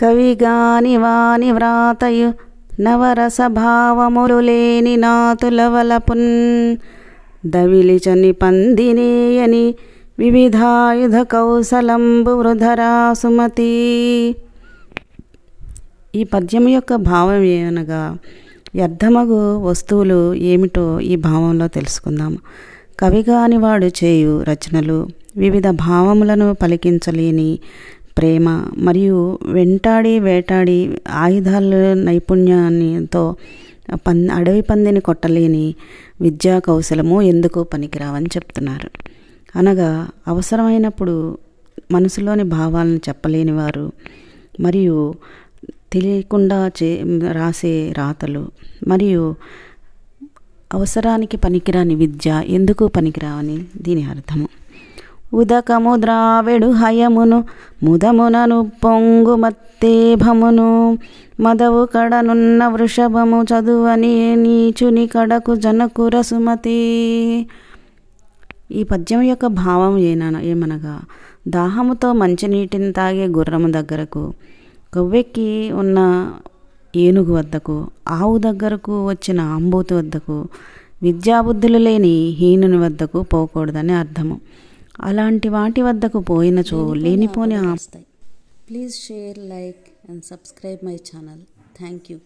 కవిగాని వాని వ్రాతయు నవరస భావములు లేని నాతులవలపున్ దవిలిచని పందినేయని వివిధాయుధ కౌశలంబు వృధరా సుమతి ఈ పద్యం యొక్క భావం ఏమనగా వ్యర్థమగు వస్తువులు ఏమిటో ఈ భావంలో తెలుసుకుందాం కవిగానివాడు చేయు రచనలు వివిధ భావములను పలికించలేని ప్రేమ మరియు వెంటాడి వేటాడి ఆయుధాల నైపుణ్యాన్నితో పం అడవి పందిని కొట్టలేని విద్యా కౌశలము ఎందుకు పనికిరావని చెప్తున్నారు అనగా అవసరమైనప్పుడు మనసులోని భావాలను చెప్పలేని వారు మరియు తెలియకుండా చే రాసే రాతలు మరియు అవసరానికి పనికిరాని విద్య ఎందుకు పనికిరావని దీని అర్థము ఉదకము ద్రావిడు హయమును ముదమునను పొంగు మత్తేభమును మదవు కడనున్న వృషభము చదువని నీచుని కడకు జనకుర సుమతి ఈ పద్యం యొక్క భావం ఏనా ఏమనగా దాహముతో మంచినీటిని తాగే గుర్రము దగ్గరకు కొవ్వెక్కి ఉన్న ఏనుగు వద్దకు ఆవు దగ్గరకు వచ్చిన ఆంబూతి వద్దకు విద్యాబుద్ధులు లేని హీనుని వద్దకు పోకూడదని అర్థము అలాంటి వాటి వద్దకు పోయినచో లేనిపోని please share like and subscribe my channel thank you